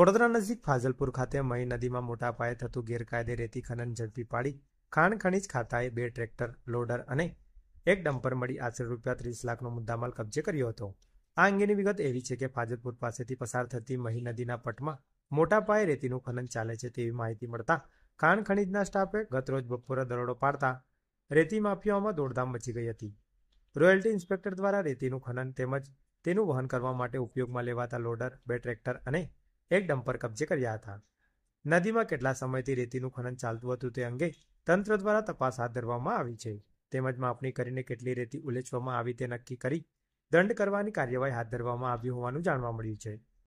વડોદરા નજીક ફાજલપુર ખાતે મહી નદીમાં મોટા પાયે થતું ગેરકાયદે રેતી ખનન ઝડપી પાડી ખાણ ખનીજ ખાતાએ બે ટ્રેક્ટર લોડર અને એક ડમ્પર મળી આશરે રૂપિયા ત્રીસ લાખનો મુદ્દામાલ કબજે કર્યો હતો આ અંગેની વિગત એવી છે કે ફાજલપુર પાસેથી પસાર થતી મહી નદીના પટમાં મોટા પાયે રેતીનું ખનન ચાલે છે તેવી માહિતી મળતા ખાણ ખનીજના સ્ટાફે ગતરોજ બપોરે દરોડો પાડતા રેતી માફિયાઓમાં દોડધામ મચી ગઈ હતી રોયલ્ટી ઇન્સ્પેક્ટર દ્વારા રેતીનું ખનન તેમજ તેનું વહન કરવા માટે ઉપયોગમાં લેવાતા લોડર બે ટ્રેક્ટર અને એક ડમ્પર કબજે કર્યા હતા નદીમાં કેટલા સમયથી રેતીનું ખનન ચાલતું હતું તે અંગે તંત્ર દ્વારા તપાસ હાથ ધરવામાં આવી છે તેમજ માપણી કરીને કેટલી રેતી ઉલેચવામાં આવી તે નક્કી કરી દંડ કરવાની કાર્યવાહી હાથ ધરવામાં આવી હોવાનું જાણવા મળ્યું છે